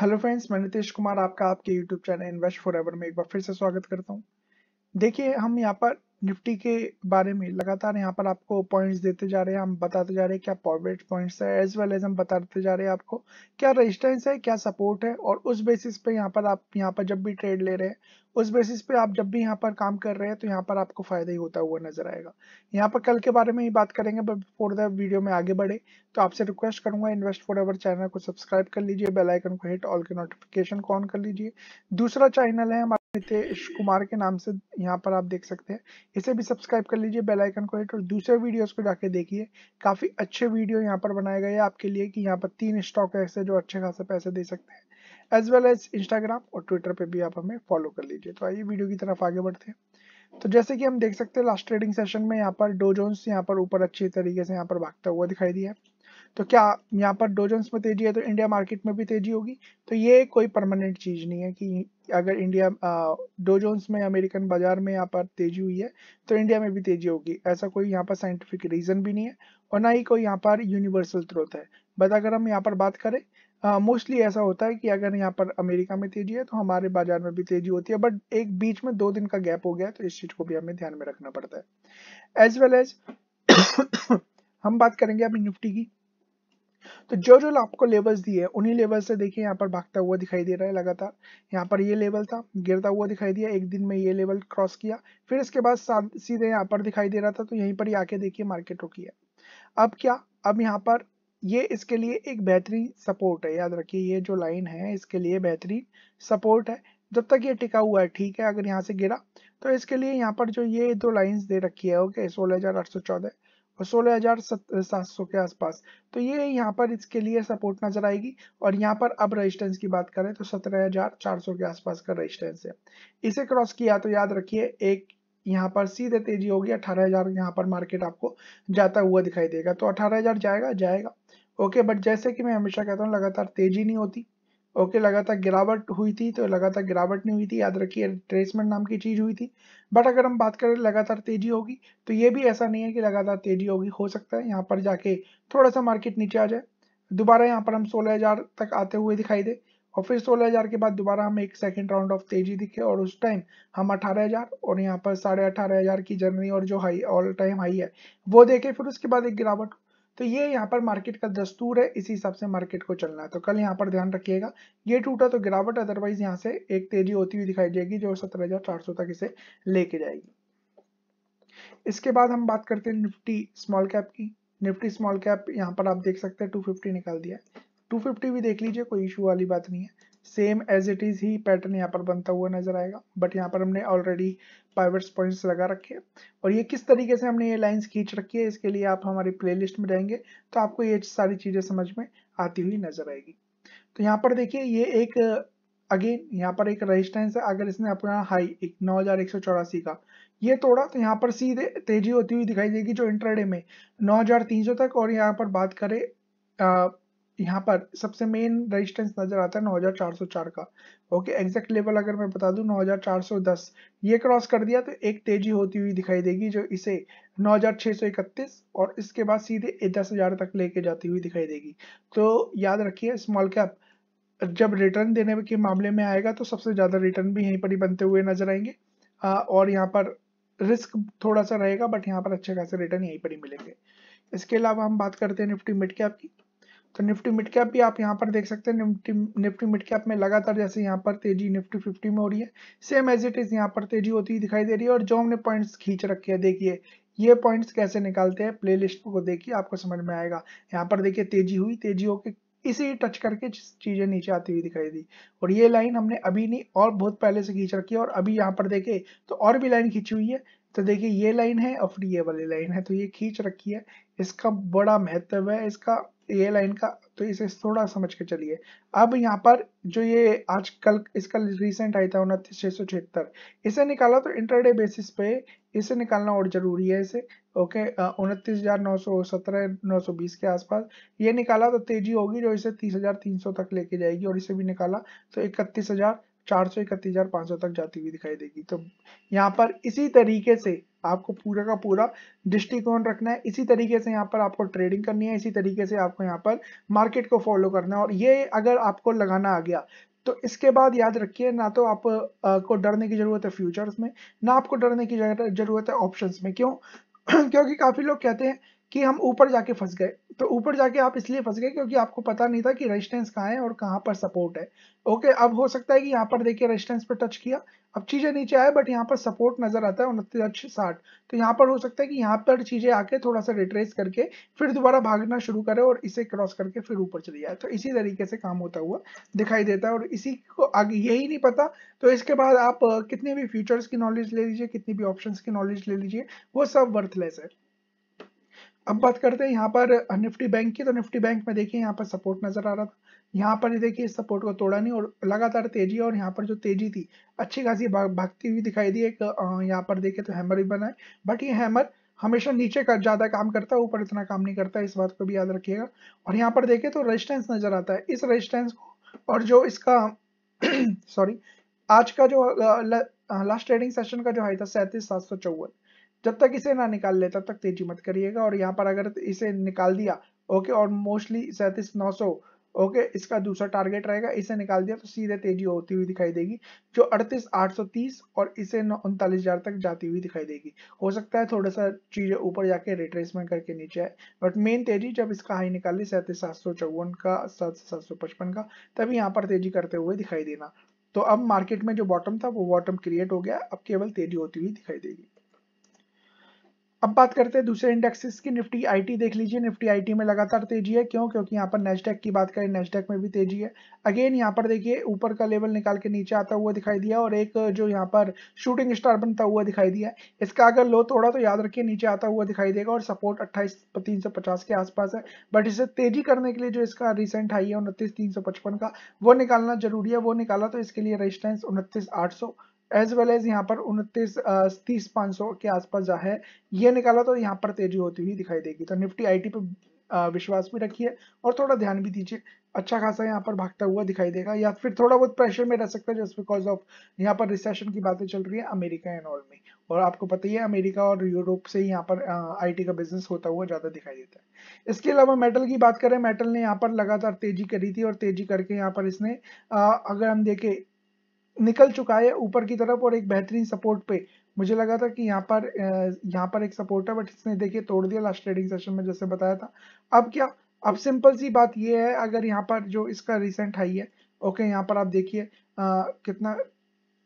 hello friends मैं नितेश कुमार आपका आपके यूट्यूब चैनल इन्वेस्ट फॉर में एक बार फिर से स्वागत करता हूँ देखिए हम यहाँ पर निफ्टी के बारे में लगातार यहाँ पर आपको पॉइंट्स देते जा रहे हैं हम बताते जा रहे हैं क्या पॉवरेज पॉइंट्स है एज वेल एज हम बताते जा रहे हैं आपको क्या रेजिस्टेंस है क्या सपोर्ट है और उस बेसिस पे यहाँ पर आप यहाँ पर जब भी ट्रेड ले रहे हैं उस बेसिस पे आप जब भी यहाँ पर काम कर रहे हैं तो यहाँ पर आपको फायदा ही होता हुआ नजर आएगा यहाँ पर कल के बारे में ही बात करेंगे बट बिफोर द वीडियो में आगे बढ़े तो आपसे रिक्वेस्ट करूंगा इन्वेस्ट फॉर एवर चैनल को सब्सक्राइब कर लीजिए बेलाइकन को हिट ऑल के नोटिफिकेशन को ऑन कर लीजिए दूसरा चैनल है नितेश कुमार के नाम से यहाँ पर आप देख सकते हैं इसे भी सब्सक्राइब कर लीजिए बेल आइकन को हिट और दूसरे वीडियोस को जाके देखिए काफ़ी अच्छे वीडियो यहाँ पर बनाए गए हैं आपके लिए कि यहाँ पर तीन स्टॉक ऐसे जो अच्छे खासे पैसे दे सकते हैं एज वेल एज इंस्टाग्राम और ट्विटर पर भी आप हमें फॉलो कर लीजिए तो आइए वीडियो की तरफ आगे बढ़ते हैं तो जैसे कि हम देख सकते हैं लास्ट ट्रेडिंग सेशन में यहाँ पर डोजोन्स यहाँ पर ऊपर अच्छी तरीके से यहाँ पर भागता हुआ दिखाई दिया है तो क्या यहाँ पर डोजन्स में तेजी है तो इंडिया मार्केट में भी तेजी होगी तो ये कोई परमानेंट चीज़ नहीं है कि अगर इंडिया डोजोन्स में अमेरिकन बाजार में यहाँ पर तेजी हुई है तो इंडिया में भी तेजी होगी ऐसा कोई यहाँ पर साइंटिफिक रीज़न भी नहीं है और ना ही कोई यहाँ पर यूनिवर्सल थ्रोथ है बट अगर हम यहाँ पर बात करें मोस्टली uh, ऐसा होता है कि अगर यहाँ पर अमेरिका में तेजी है तो हमारे बाजार में भी तेजी होती है बट एक बीच में दो दिन का गैप हो गया तो इस चीज़ को भी हमें ध्यान में रखना पड़ता है एज वेल एज हम बात करेंगे अभी निफ्टी की तो जो जो आपको लेवल्स दिए उन्हीं लेवल से देखिए यहाँ पर भागता हुआ दिखाई दे रहा है लगातार यहाँ पर ये लेवल था गिरता हुआ दिखाई दिया एक दिन में ये लेवल क्रॉस किया फिर इसके बाद सीधे यहाँ पर दिखाई दे रहा था तो यहीं पर ही आके देखिए मार्केट रुकी है अब क्या अब यहाँ पर ये इसके लिए एक बेहतरीन सपोर्ट है याद रखिए ये जो लाइन है इसके लिए बेहतरीन सपोर्ट है जब तक ये टिका हुआ है ठीक है अगर यहाँ से गिरा तो इसके लिए यहाँ पर जो ये दो लाइन दे रखी है ओके सोलह हजार आठ सौ चौदह और सोलह हजार सात सौ के आसपास तो ये यहाँ पर इसके लिए सपोर्ट नजर आएगी और यहाँ पर अब रेजिस्टेंस की बात करें तो सत्रह हजार चार सौ के आसपास का रेजिस्टेंस है इसे क्रॉस किया तो याद रखिए एक यहाँ पर सीधे तेजी होगी अठारह हजार यहाँ पर मार्केट आपको जाता हुआ दिखाई देगा तो अठारह हजार जाएगा जाएगा ओके बट जैसे कि मैं हमेशा कहता हूँ लगातार तेजी नहीं होती ओके लगातार गिरावट हुई थी तो लगातार गिरावट नहीं हुई थी याद रखिए रिट्रेसमेंट नाम की चीज़ हुई थी बट अगर हम बात करें लगातार तेजी होगी तो ये भी ऐसा नहीं है कि लगातार तेजी होगी हो सकता है यहाँ पर जाके थोड़ा सा मार्केट नीचे आ जाए दोबारा यहाँ पर हम 16000 तक आते हुए दिखाई दे और फिर सोलह के बाद दोबारा हम एक सेकंड राउंड ऑफ तेजी दिखे और उस टाइम हम अठारह और यहाँ पर साढ़े अठारह की जर्नी और जो हाई ऑल टाइम हाई है वो देखे फिर उसके बाद एक गिरावट तो ये यहाँ पर मार्केट का दस्तूर है इसी हिसाब से मार्केट को चलना है तो कल यहाँ पर ध्यान रखिएगा ये टूटा तो गिरावट अदरवाइज यहाँ से एक तेजी होती हुई दिखाई देगी जो सत्रह तक इसे लेके जाएगी इसके बाद हम बात करते हैं निफ्टी स्मॉल कैप की निफ्टी स्मॉल कैप यहाँ पर आप देख सकते हैं 250 निकाल दिया है 250 भी देख लीजिए कोई इशू वाली बात नहीं है सेम एज इट इज़ ही पैटर्न यहाँ पर बनता हुआ नजर आएगा बट यहाँ पर हमने ऑलरेडी पाइवट्स पॉइंट्स लगा रखे हैं और ये किस तरीके से हमने ये लाइंस खींच रखी है इसके लिए आप हमारी प्लेलिस्ट में रहेंगे तो आपको ये सारी चीज़ें समझ में आती हुई नजर आएगी तो यहाँ पर देखिए ये एक अगेन यहाँ पर एक रजिस्टेंस है अगर इसने अपना हाई एक का ये तोड़ा तो यहाँ पर सीधे तेजी होती हुई दिखाई देगी जो इंटरडे में नौ हजार तक और यहाँ पर बात करें यहाँ पर सबसे मेन रेजिस्टेंस नजर आता है 9404 का ओके एग्जैक्ट लेवल अगर मैं बता दूं 9410 ये क्रॉस कर दिया तो एक तेजी होती हुई दिखाई देगी जो इसे 9631 और इसके बाद सीधे दस हजार तक लेके जाती हुई दिखाई देगी तो याद रखिए स्मॉल कैप जब रिटर्न देने के मामले में आएगा तो सबसे ज्यादा रिटर्न भी यहीं पर ही बनते हुए नजर आएंगे आ, और यहाँ पर रिस्क थोड़ा सा रहेगा बट यहाँ पर अच्छे खासे रिटर्न यहीं पर ही मिलेंगे इसके अलावा हम बात करते हैं निफ्टी मिड कैप की तो निफ्टी मिड कैप भी आप यहाँ पर देख सकते हैं निफ्टी निफ्टी मिड कैप में लगातार जैसे यहाँ पर तेजी निफ्टी फिफ्टी में हो रही है सेम एज इट इज यहाँ पर तेजी होती हुई दिखाई दे रही है और जो हमने पॉइंट्स खींच रखे हैं देखिए ये पॉइंट्स कैसे निकालते हैं प्लेलिस्ट को देखिए आपको समझ में आएगा यहाँ पर देखिए तेजी हुई तेजी होके इसे टच करके चीजें नीचे आती हुई दिखाई दी और ये लाइन हमने अभी नहीं और बहुत पहले से खींच रखी है और अभी यहाँ पर देखे तो और भी लाइन खींची हुई है तो देखिए ये लाइन है और फिर ये वाली लाइन है तो ये खींच रखी है इसका बड़ा महत्व है इसका ये लाइन का तो इसे थोड़ा समझ के चलिए अब यहाँ पर जो ये कल इसका रिसेंट आई था उनतीस छह सौ छिहत्तर इसे निकाला तो इंटरडे बेसिस पे इसे निकालना और जरूरी है इसे ओके उनतीस हजार नौ सौ सत्रह नौ सौ बीस के आसपास ये निकाला तो तेजी होगी जो इसे तीस हजार तीन सौ तक लेके जाएगी और इसे भी निकाला तो इकतीस हजार चार सौ इकतीस हजार पांच सौ तक जाती हुई दिखाई देगी तो यहाँ पर इसी तरीके से आपको पूरा का पूरा दृष्टिकोण रखना है इसी तरीके से यहाँ पर आपको ट्रेडिंग करनी है इसी तरीके से आपको यहाँ पर मार्केट को फॉलो करना है और ये अगर आपको लगाना आ गया तो इसके बाद याद रखिए ना तो आप आ, को डरने की जरूरत है फ्यूचर्स में ना आपको डरने की जरूरत है ऑप्शंस में क्यों क्योंकि काफी लोग कहते हैं कि हम ऊपर जाके फंस गए तो ऊपर जाके आप इसलिए फंस गए क्योंकि आपको पता नहीं था कि रेजिस्टेंस कहाँ है और कहाँ पर सपोर्ट है ओके अब हो सकता है कि यहाँ पर देखिए रेजिस्टेंस पर टच किया अब चीज़ें नीचे आए बट यहाँ पर सपोर्ट नजर आता है उनतीस साठ तो यहाँ पर हो सकता है कि यहाँ पर चीज़ें आके थोड़ा सा रिट्रेस करके फिर दोबारा भागना शुरू करे और इसे क्रॉस करके फिर ऊपर चले जाए तो इसी तरीके से काम होता हुआ दिखाई देता है और इसी को आगे यही नहीं पता तो इसके बाद आप कितने भी फ्यूचर्स की नॉलेज ले लीजिए कितनी भी ऑप्शन की नॉलेज ले लीजिए वो सब वर्थलेस है अब बात करते हैं यहाँ पर निफ्टी बैंक की तो निफ्टी बैंक में देखिए यहाँ पर सपोर्ट नजर आ रहा था यहाँ पर देखिए इस सपोर्ट को तोड़ा नहीं और लगातार तेजी और यहाँ पर जो तेजी थी अच्छी खासी भागती हुई दिखाई दी एक यहाँ पर देखे तो हैमर भी बनाए बट ये हैमर हमेशा नीचे का ज्यादा काम करता है ऊपर इतना काम नहीं करता इस बात को भी याद रखिएगा और यहाँ पर देखे तो रेजिस्टेंस नजर आता है इस रेजिस्टेंस को और जो इसका सॉरी आज का जो लास्ट ट्रेडिंग सेशन का जो हाई था सैंतीस सात सौ चौवन जब तक इसे ना निकाल ले तब तक तेजी मत करिएगा और यहाँ पर अगर इसे निकाल दिया ओके और मोस्टली सैंतीस नौ सौ ओके इसका दूसरा टारगेट रहेगा इसे निकाल दिया तो सीधे तेजी होती हुई दिखाई देगी जो अड़तीस आठ सौ तीस और इसे उनतालीस हजार तक जाती हुई दिखाई देगी हो सकता है थोड़ा सा चीजें ऊपर जाके रिट्रेसमेंट करके नीचे आए बट मेन तेजी जब इसका हाई निकाल ली सैंतीस सात सौ चौवन का सात सात सौ पचपन का तभी यहाँ पर तेजी करते हुए दिखाई देना तो अब मार्केट में जो बॉटम था वो बॉटम क्रिएट हो गया अब केवल तेजी होती हुई दिखाई देगी अब बात करते हैं दूसरे इंडेक्सेस की निफ्टी आईटी देख लीजिए निफ्टी आईटी में लगातार तेजी है क्यों क्योंकि यहाँ पर नेस्टेक की बात करें नेस्टेक में भी तेजी है अगेन यहाँ पर देखिए ऊपर का लेवल निकाल के नीचे आता हुआ दिखाई दिया और एक जो यहाँ पर शूटिंग स्टार बनता हुआ दिखाई दिया इसका अगर लो तोड़ा तो याद रखिए नीचे आता हुआ दिखाई देगा और सपोर्ट अट्ठाईस तीन के आसपास है बट इसे तेजी करने के लिए जो इसका रिसेंट हाई है उनतीस तीन का वो निकालना जरूरी है वो निकाला तो इसके लिए रजिस्टेंस उनतीस एज वेल एज यहाँ पर उनतीस तीस पाँच सौ के आसपास जो है ये निकाला तो यहाँ पर तेजी होती हुई दिखाई देगी तो निफ्टी आईटी पे विश्वास भी रखिए और थोड़ा ध्यान भी दीजिए अच्छा खासा यहाँ पर भागता हुआ दिखाई देगा या फिर थोड़ा बहुत प्रेशर में रह सकता है जस्ट बिकॉज ऑफ यहाँ पर रिसेशन की बातें चल रही है अमेरिका एंड ऑल में और आपको पता ही है अमेरिका और यूरोप से यहाँ पर आईटी का बिजनेस होता हुआ ज्यादा दिखाई देता है इसके अलावा मेटल की बात करें मेटल ने यहाँ पर लगातार तेजी करी थी और तेजी करके यहाँ पर इसने आ, अगर हम देखें निकल चुका है ऊपर की तरफ और एक बेहतरीन सपोर्ट पे मुझे लगा था कि यहाँ पर यहाँ पर एक सपोर्ट है बट इसने देखिए तोड़ दिया लास्ट ट्रेडिंग सेशन में जैसे बताया था अब क्या अब सिंपल सी बात ये है अगर यहाँ पर जो इसका रिसेंट हाई है ओके यहाँ पर आप देखिए कितना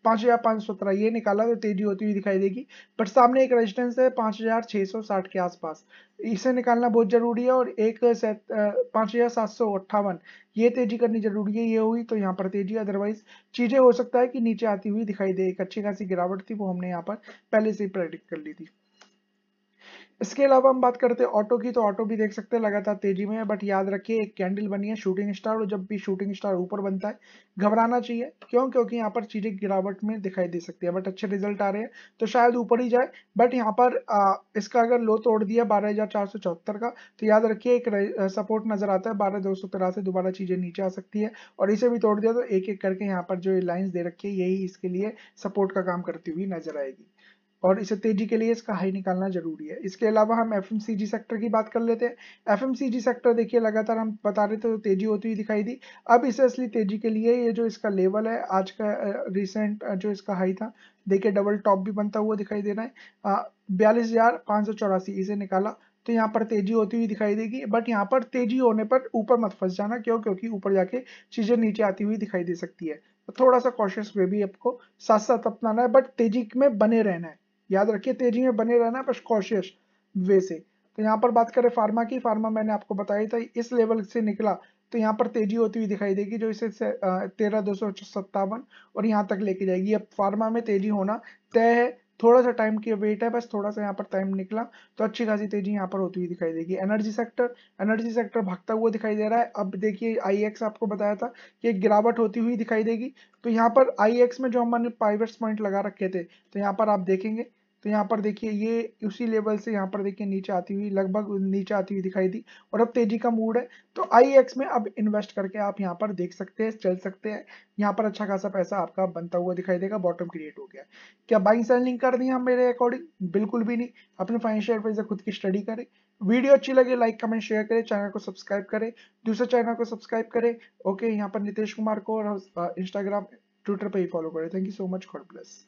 पांच हजार पांच सौ सत्रह ये निकाला तो तेजी होती हुई दिखाई देगी बट सामने एक रेजिस्टेंस है पांच हजार छह सौ साठ के आसपास इसे निकालना बहुत जरूरी है और एक पांच हजार सात सौ अट्ठावन ये तेजी करनी जरूरी है ये हुई तो यहाँ पर तेजी अदरवाइज चीजें हो सकता है कि नीचे आती हुई दिखाई दे एक अच्छी खासी गिरावट थी वो हमने यहाँ पर पहले से ही प्रेडिक्ट कर ली थी इसके अलावा हम बात करते हैं ऑटो की तो ऑटो भी देख सकते हैं लगातार तेजी में है बट याद रखिए एक कैंडल बनी है शूटिंग स्टार और जब भी शूटिंग स्टार ऊपर बनता है घबराना चाहिए क्यों क्योंकि यहाँ पर चीजें गिरावट में दिखाई दे सकती है बट अच्छे रिजल्ट आ रहे हैं तो शायद ऊपर ही जाए बट यहाँ पर आ, इसका अगर लो तोड़ दिया बारह का तो याद रखिए एक सपोर्ट नजर आता है बारह दो दोबारा चीजें नीचे आ सकती है और इसे भी तोड़ दिया तो एक एक करके यहाँ पर जो लाइन्स दे रखी है यही इसके लिए सपोर्ट का काम करती हुई नजर आएगी और इसे तेजी के लिए इसका हाई निकालना जरूरी है इसके अलावा हम एफ सेक्टर की बात कर लेते हैं एफ सेक्टर देखिए लगातार हम बता रहे थे तो तेजी होती हुई दिखाई दी अब इसे असली तेजी के लिए ये जो इसका लेवल है आज का रिसेंट जो इसका हाई था देखिए डबल टॉप भी बनता हुआ दिखाई दे रहा है बयालीस हजार पाँच सौ चौरासी इसे निकाला तो यहाँ पर तेजी होती हुई दिखाई देगी बट यहाँ पर तेजी होने पर ऊपर मत फंस जाना क्यों क्योंकि ऊपर जाके चीजें नीचे आती हुई दिखाई दे सकती है तो थोड़ा सा कॉशियस वे भी आपको साथ साथ अपनाना है बट तेजी में बने रहना है याद रखिए तेजी में बने रहना बस कॉशियस वे से तो यहाँ पर बात करें फार्मा की फार्मा मैंने आपको बताया था इस लेवल से निकला तो यहाँ पर तेजी होती हुई दिखाई देगी जो इसे तेरह दो सौ सत्तावन और यहाँ तक लेके जाएगी अब फार्मा में तेजी होना तय है थोड़ा सा टाइम की वेट है बस थोड़ा सा यहाँ पर टाइम निकला तो अच्छी खासी तेजी यहाँ पर होती हुई दिखाई देगी एनर्जी सेक्टर एनर्जी सेक्टर भागता हुआ दिखाई दे रहा है अब देखिए आई आपको बताया था कि एक गिरावट होती हुई दिखाई देगी तो यहाँ पर आई में जो हमने प्राइवेट पॉइंट लगा रखे थे तो यहाँ पर आप देखेंगे तो यहाँ पर देखिए ये उसी लेवल से यहाँ पर देखिए नीचे आती हुई लगभग नीचे आती हुई दिखाई दी और अब तेजी का मूड है तो आई में अब इन्वेस्ट करके आप यहाँ पर देख सकते हैं चल सकते हैं यहाँ पर अच्छा खासा पैसा आपका बनता हुआ दिखाई देगा बॉटम क्रिएट हो गया क्या बाइंग सेलिंग कर दी हम मेरे अकॉर्डिंग बिल्कुल भी नहीं अपने फाइनेंशियल एडवाइजर खुद की स्टडी करें वीडियो अच्छी लगे लाइक कमेंट शेयर करें चैनल को सब्सक्राइब करें दूसरे चैनल को सब्सक्राइब करें ओके यहाँ पर नितेश कुमार को और इंस्टाग्राम ट्विटर पर ही फॉलो करें thank you so much God bless